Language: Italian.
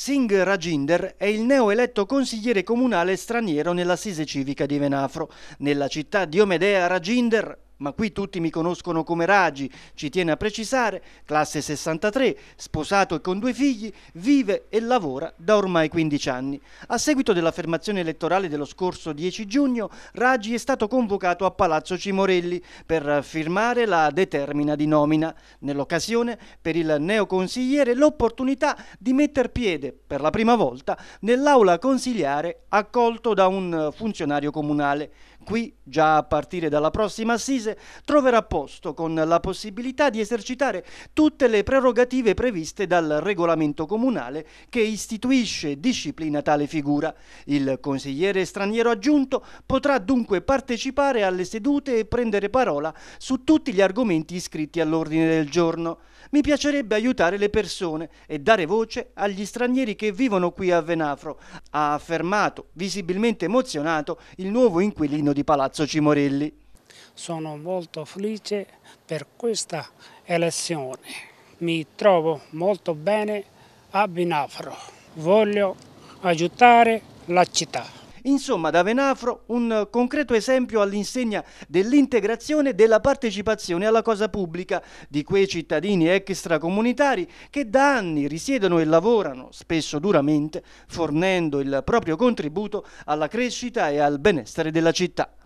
Singh Rajinder è il neoeletto consigliere comunale straniero nell'assise civica di Venafro. Nella città di Omedea Rajinder ma qui tutti mi conoscono come Raggi, ci tiene a precisare, classe 63, sposato e con due figli, vive e lavora da ormai 15 anni. A seguito dell'affermazione elettorale dello scorso 10 giugno, Raggi è stato convocato a Palazzo Cimorelli per firmare la determina di nomina. Nell'occasione, per il neoconsigliere, l'opportunità di metter piede, per la prima volta, nell'aula consigliare accolto da un funzionario comunale qui, già a partire dalla prossima assise, troverà posto con la possibilità di esercitare tutte le prerogative previste dal regolamento comunale che istituisce e disciplina tale figura. Il consigliere straniero aggiunto potrà dunque partecipare alle sedute e prendere parola su tutti gli argomenti iscritti all'ordine del giorno. Mi piacerebbe aiutare le persone e dare voce agli stranieri che vivono qui a Venafro, ha affermato, visibilmente emozionato, il nuovo inquilino di Palazzo Cimorelli. Sono molto felice per questa elezione. Mi trovo molto bene a Binafro. Voglio aiutare la città. Insomma, da Venafro un concreto esempio all'insegna dell'integrazione e della partecipazione alla cosa pubblica di quei cittadini extracomunitari che da anni risiedono e lavorano, spesso duramente, fornendo il proprio contributo alla crescita e al benessere della città.